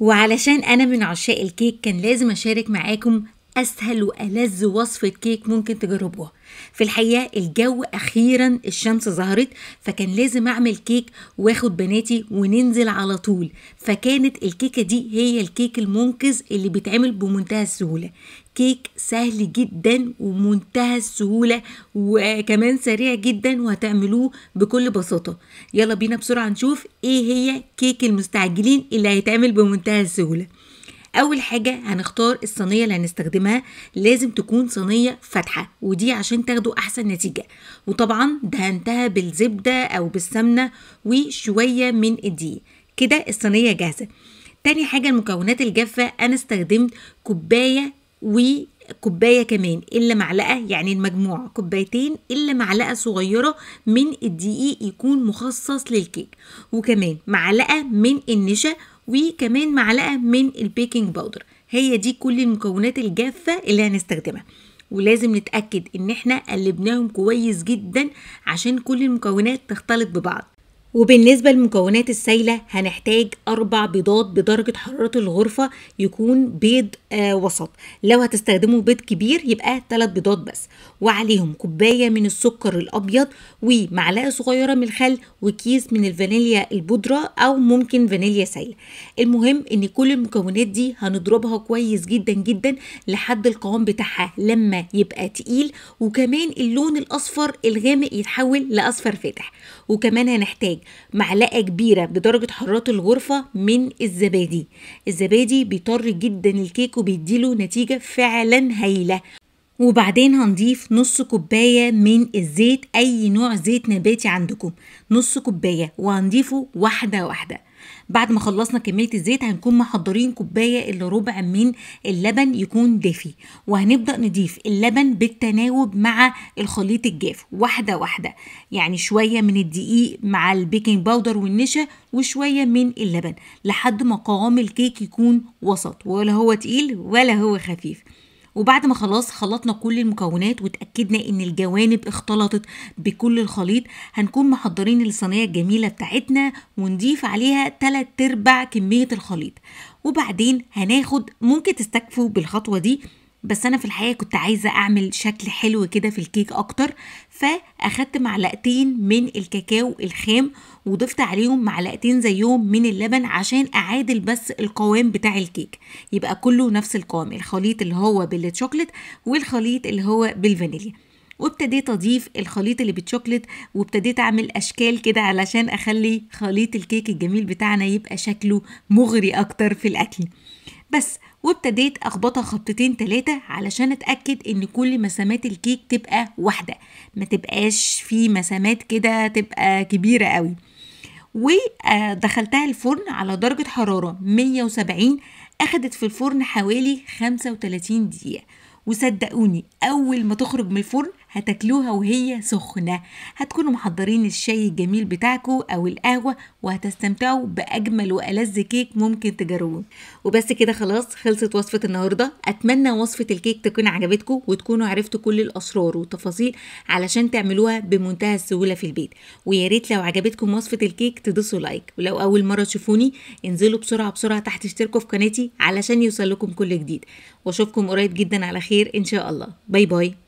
وعلشان أنا من عشاق الكيك كان لازم أشارك معاكم أسهل وألذ وصفة كيك ممكن تجربوها في الحقيقة الجو أخيرا الشمس ظهرت فكان لازم أعمل كيك واخد بناتي وننزل على طول فكانت الكيكة دي هي الكيك المنقذ اللي بيتعمل بمنتهى السهولة كيك سهل جدا ومنتهى السهولة وكمان سريع جدا وهتعملوه بكل بساطة يلا بينا بسرعة نشوف ايه هي كيك المستعجلين اللي هيتعمل بمنتهى السهولة اول حاجه هنختار الصينيه اللي هنستخدمها لازم تكون صينيه فاتحه ودي عشان تاخدوا احسن نتيجه وطبعا دهنتها بالزبده او بالسمنه وشويه من الدقيق كده الصينيه جاهزه تاني حاجه المكونات الجافه انا استخدمت كوبايه وكوباية كمان إلا معلقة يعني المجموعة كوبايتين إلا معلقة صغيرة من الدقيق يكون مخصص للكيك وكمان معلقة من النشا وكمان معلقة من البيكنج باودر هي دي كل المكونات الجافة اللي هنستخدمها ولازم نتأكد إن احنا قلبناهم كويس جدا عشان كل المكونات تختلط ببعض وبالنسبة للمكونات السائلة هنحتاج أربع بيضات بدرجة حرارة الغرفة يكون بيض آه، وسط لو هتستخدموا بيض كبير يبقى ثلاث بيضات بس وعليهم كوباية من السكر الأبيض ومعلقة صغيرة من الخل وكيس من الفانيليا البودرة أو ممكن فانيليا سائلة المهم إن كل المكونات دي هنضربها كويس جدا جدا لحد القوام بتاعها لما يبقى تقيل وكمان اللون الأصفر الغامق يتحول لأصفر فاتح وكمان هنحتاج معلقه كبيره بدرجه حراره الغرفه من الزبادي الزبادي بيطر جدا الكيك وبيديله نتيجه فعلا هايله وبعدين هنضيف نص كوباية من الزيت أي نوع زيت نباتي عندكم نص كوباية وهنضيفه واحدة واحدة بعد ما خلصنا كمية الزيت هنكون محضرين كوباية إلا ربع من اللبن يكون دافي وهنبدأ نضيف اللبن بالتناوب مع الخليط الجاف واحدة واحدة يعني شوية من الدقيق مع البيكنج باودر والنشا وشوية من اللبن لحد ما قوام الكيك يكون وسط ولا هو تقيل ولا هو خفيف وبعد ما خلاص خلطنا كل المكونات وتأكدنا ان الجوانب اختلطت بكل الخليط هنكون محضرين الصينية الجميلة بتاعتنا ونضيف عليها تلات ارباع كمية الخليط وبعدين هناخد ممكن تستكفوا بالخطوة دي بس انا في الحقيقه كنت عايزه اعمل شكل حلو كده في الكيك اكتر فاخدت معلقتين من الكاكاو الخام وضفت عليهم معلقتين زيهم من اللبن عشان اعادل بس القوام بتاع الكيك يبقى كله نفس القوام الخليط اللي هو بالشوكليت والخليط اللي هو بالفانيليا وابتديت اضيف الخليط اللي بالشوكليت وابتديت اعمل اشكال كده علشان اخلي خليط الكيك الجميل بتاعنا يبقى شكله مغري اكتر في الاكل بس وابتديت اخبطها خبطتين تلاتة علشان اتاكد ان كل مسامات الكيك تبقى واحده ما تبقاش في مسامات كده تبقى كبيره قوي ودخلتها الفرن على درجه حراره 170 اخدت في الفرن حوالي 35 دقيقه وصدقوني اول ما تخرج من الفرن هتاكلوها وهي سخنة هتكونوا محضرين الشاي الجميل بتاعكم أو القهوة وهتستمتعوا بأجمل وألذ كيك ممكن تجربوه وبس كده خلاص خلصت وصفة النهاردة أتمنى وصفة الكيك تكون عجبتكم وتكونوا عرفتوا كل الأسرار والتفاصيل علشان تعملوها بمنتهى السهولة في البيت وياريت لو عجبتكم وصفة الكيك تدوسوا لايك ولو أول مرة تشوفوني انزلوا بسرعة بسرعة تحت اشتركوا في قناتي علشان يوصل لكم كل جديد واشوفكم قريب جدا على خير ان شاء الله باي باي